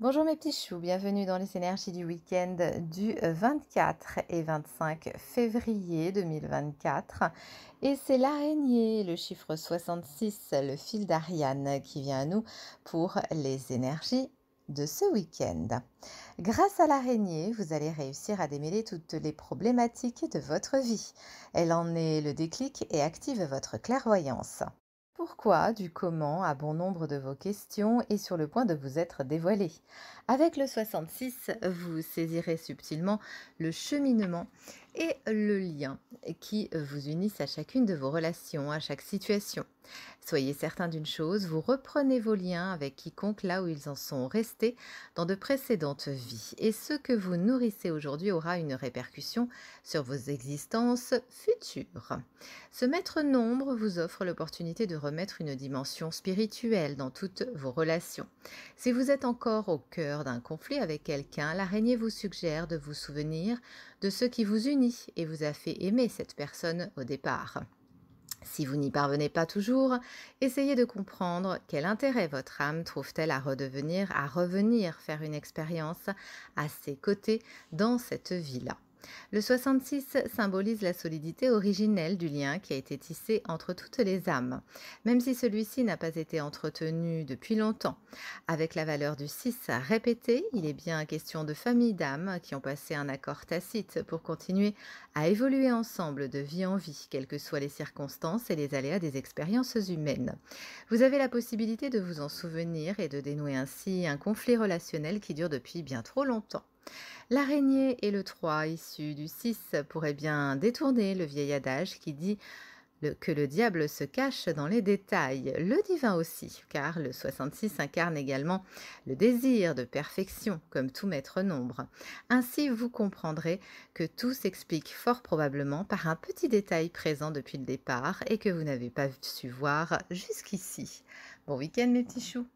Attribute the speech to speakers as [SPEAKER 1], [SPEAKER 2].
[SPEAKER 1] Bonjour mes petits choux, bienvenue dans les énergies du week-end du 24 et 25 février 2024. Et c'est l'araignée, le chiffre 66, le fil d'Ariane qui vient à nous pour les énergies de ce week-end. Grâce à l'araignée, vous allez réussir à démêler toutes les problématiques de votre vie. Elle en est le déclic et active votre clairvoyance pourquoi du comment à bon nombre de vos questions est sur le point de vous être dévoilé. Avec le 66, vous saisirez subtilement le cheminement et le lien qui vous unissent à chacune de vos relations, à chaque situation. Soyez certain d'une chose, vous reprenez vos liens avec quiconque là où ils en sont restés dans de précédentes vies, et ce que vous nourrissez aujourd'hui aura une répercussion sur vos existences futures. Ce maître nombre vous offre l'opportunité de remettre une dimension spirituelle dans toutes vos relations. Si vous êtes encore au cœur d'un conflit avec quelqu'un, l'araignée vous suggère de vous souvenir de ce qui vous unit et vous a fait aimer cette personne au départ. Si vous n'y parvenez pas toujours, essayez de comprendre quel intérêt votre âme trouve-t-elle à redevenir, à revenir faire une expérience à ses côtés dans cette vie-là. Le 66 symbolise la solidité originelle du lien qui a été tissé entre toutes les âmes, même si celui-ci n'a pas été entretenu depuis longtemps. Avec la valeur du 6 à répéter, il est bien question de familles d'âmes qui ont passé un accord tacite pour continuer à évoluer ensemble de vie en vie, quelles que soient les circonstances et les aléas des expériences humaines. Vous avez la possibilité de vous en souvenir et de dénouer ainsi un conflit relationnel qui dure depuis bien trop longtemps. L'araignée et le 3 issu du 6 pourraient bien détourner le vieil adage qui dit que le diable se cache dans les détails, le divin aussi, car le 66 incarne également le désir de perfection, comme tout maître nombre. Ainsi, vous comprendrez que tout s'explique fort probablement par un petit détail présent depuis le départ et que vous n'avez pas su voir jusqu'ici. Bon week-end mes petits choux